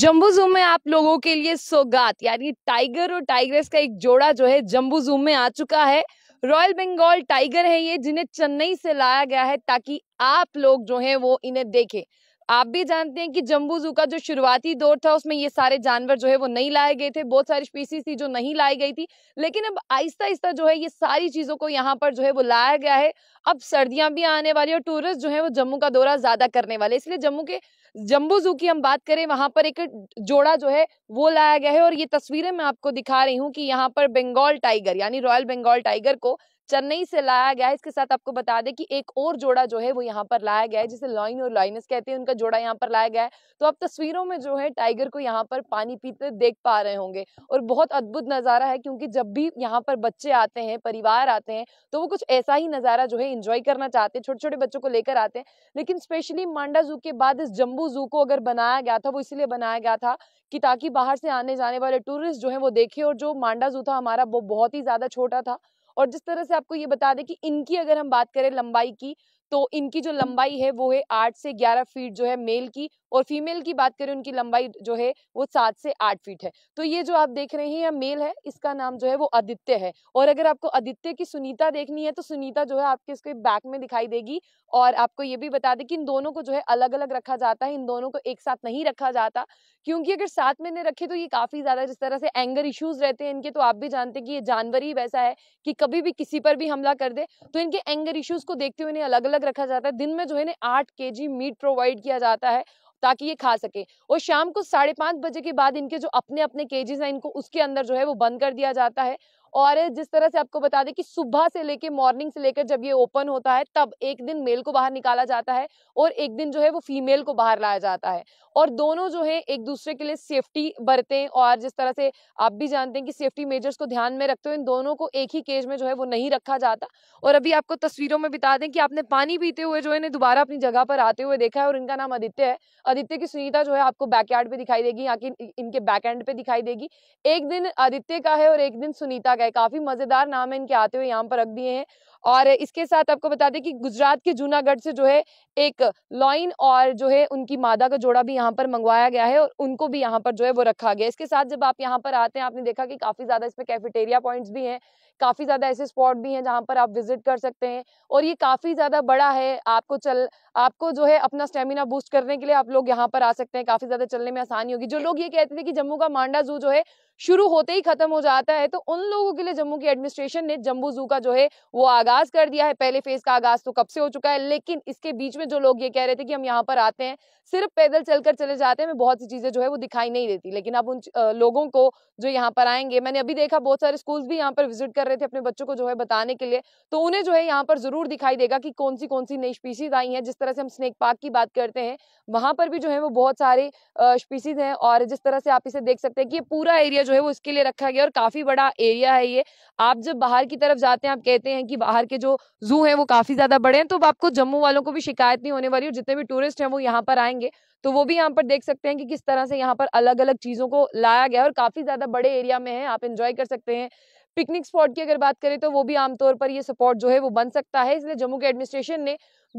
Jambu zoom में आप लोगों के लिए सौगात यानी टाइगर और टाइग्रेस का एक जोड़ा जो है जम्बू जूम में आ चुका है रॉयल बंगाल टाइगर है ये जिन्हें चेन्नई से लाया गया है ताकि आप लोग जो है वो इन्हें देखें आप भी जानते हैं कि जम्बू जू का जो शुरुआती दौर था उसमें ये सारे जानवर जो है वो नहीं लाए गए थे बहुत सारी स्पीसीज थी जो नहीं लाई गई थी लेकिन अब आहिस्ता आहिस्ता जो है ये सारी चीज़ों को यहाँ पर जो है वो लाया गया है अब सर्दियां भी आने वाली और टूरिस्ट जो है वो जम्मू का दौरा ज़्यादा करने वाले इसलिए जम्मू के जम्बू जू की हम बात करें वहां पर एक जोड़ा जो है वो लाया गया है और ये तस्वीरें मैं आपको दिखा रही हूँ कि यहाँ पर बंगाल टाइगर यानी रॉयल बंगाल टाइगर को चेन्नई से लाया गया है इसके साथ आपको बता दें कि एक और जोड़ा जो है वो यहाँ पर लाया गया है जिसे लॉइन और लॉइनस कहते हैं उनका जोड़ा यहाँ पर लाया गया है तो आप तस्वीरों में जो है टाइगर को यहाँ पर पानी पीते देख पा रहे होंगे और बहुत अद्भुत नज़ारा है क्योंकि जब भी यहाँ पर बच्चे आते हैं परिवार आते हैं तो वो कुछ ऐसा ही नज़ारा जो है इंजॉय करना चाहते हैं छोटे छोटे बच्चों को लेकर आते हैं लेकिन स्पेशली मांडा जू के बाद इस जम्बू जू को अगर बनाया गया था वो इसलिए बनाया गया था कि ताकि बाहर से आने जाने वाले टूरिस्ट जो है वो देखे और जो मांडा जू था हमारा वो बहुत ही ज़्यादा छोटा था और जिस तरह से आपको ये बता दें कि इनकी अगर हम बात करें लंबाई की तो इनकी जो लंबाई है वो है आठ से ग्यारह फीट जो है मेल की और फीमेल की बात करें उनकी लंबाई जो है वो सात से आठ फीट है तो ये जो आप देख रहे हैं यह मेल है इसका नाम जो है वो आदित्य है और अगर आपको आदित्य की सुनीता देखनी है तो सुनीता जो है आपके इसके बैक में दिखाई देगी और आपको ये भी बता दें कि इन दोनों को जो है अलग अलग रखा जाता है इन दोनों को एक साथ नहीं रखा जाता क्योंकि अगर साथ में नहीं रखे तो ये काफ़ी ज़्यादा जिस तरह से एंगर इश्यूज रहते हैं इनके तो आप भी जानते हैं कि ये जानवर ही वैसा है कि कभी भी किसी पर भी हमला कर दे तो इनके एंगर इश्यूज को देखते हुए इन्हें अलग अलग अलग रखा जाता है दिन में जो है ना आठ के जी मीट प्रोवाइड किया जाता है ताकि ये खा सके और शाम को साढ़े पांच बजे के बाद इनके जो अपने अपने केजेस हैं इनको उसके अंदर जो है वो बंद कर दिया जाता है और जिस तरह से आपको बता दें कि सुबह से लेकर मॉर्निंग से लेकर जब ये ओपन होता है तब एक दिन मेल को बाहर निकाला जाता है और एक दिन जो है वो फीमेल को बाहर लाया जाता है और दोनों जो है एक दूसरे के लिए सेफ्टी हैं और जिस तरह से आप भी जानते हैं कि सेफ्टी मेजर्स को ध्यान में रखते हो इन दोनों को एक ही केज में जो है वो नहीं रखा जाता और अभी आपको तस्वीरों में बता दें कि आपने पानी पीते हुए जो है इन्हें दोबारा अपनी जगह पर आते हुए देखा है और इनका नाम आदित्य है आदित्य की सुनीता जो है आपको बैकयार्ड पे दिखाई देगी यहाँ की इनके बैक एंड पे दिखाई देगी एक दिन आदित्य का है और एक दिन सुनीता गया है काफ़ी मज़ेदार नाम है इनके आते हुए यहाँ पर रख दिए हैं और इसके साथ आपको बता दें कि गुजरात के जूनागढ़ से जो है एक लॉइन और जो है उनकी मादा का जोड़ा भी यहाँ पर मंगवाया गया है और उनको भी यहाँ पर जो है वो रखा गया इसके साथ जब आप यहाँ पर आते हैं आपने देखा कि काफ़ी ज़्यादा इसमें कैफेटेरिया पॉइंट्स भी हैं काफ़ी ज़्यादा ऐसे स्पॉट भी हैं जहाँ पर आप विजिट कर सकते हैं और ये काफ़ी ज़्यादा बड़ा है आपको चल आपको जो है अपना स्टेमिना बूस्ट करने के लिए आप लोग यहाँ पर आ सकते हैं काफ़ी ज़्यादा चलने में आसानी होगी जो लोग ये कहते थे कि जम्मू का मांडा जू जो है शुरू होते ही खत्म हो जाता है तो उन लोगों के लिए जम्मू की एडमिनिस्ट्रेशन ने जम्बू जू का जो है वो आगा आगाज कर दिया है पहले फेज का आगाज तो कब से हो चुका है लेकिन इसके बीच में जो लोग ये कह रहे थे कि हम यहाँ पर आते हैं सिर्फ पैदल चलकर चले जाते हैं बहुत सी चीजें जो है वो दिखाई नहीं देती लेकिन अब उन लोगों को जो यहाँ पर आएंगे मैंने अभी देखा बहुत सारे स्कूल भी यहाँ पर विजिट कर रहे थे अपने बच्चों को जो है बताने के लिए तो उन्हें जो है यहाँ पर जरूर दिखाई देगा कि कौन सी कौन सी नई स्पीसीज आई है जिस तरह से हम स्नेक पार्क की बात करते हैं वहां पर भी जो है वो बहुत सारे स्पीसीज है और जिस तरह से आप इसे देख सकते हैं कि ये पूरा एरिया जो है वो इसके लिए रखा गया और काफी बड़ा एरिया है ये आप जब बाहर की तरफ जाते हैं आप कहते हैं कि बाहर बाहर के जो जू हैं वो काफ़ी ज़्यादा बड़े हैं तो आपको जम्मू वालों को भी शिकायत नहीं होने वाली और जितने भी टूरिस्ट हैं वो यहाँ पर आएंगे तो वो भी यहाँ पर देख सकते हैं कि किस तरह से यहाँ पर अलग अलग चीज़ों को लाया गया है और काफ़ी ज़्यादा बड़े एरिया में है आप इंजॉय कर सकते हैं पिकनिक स्पॉट की अगर बात करें तो वो भी आमतौर पर ये सपोर्ट जो है वो बन सकता है इसलिए जम्मू के एडमिनिस्ट्रेशन ने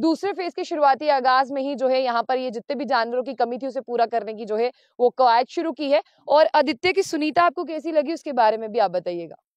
दूसरे फेज के शुरुआती आगाज में ही जो है यहाँ पर ये जितने भी जानवरों की कमी थी उसे पूरा करने की जो है वो कवायद शुरू की है और आदित्य की सुनीता आपको कैसी लगी उसके बारे में भी आप बताइएगा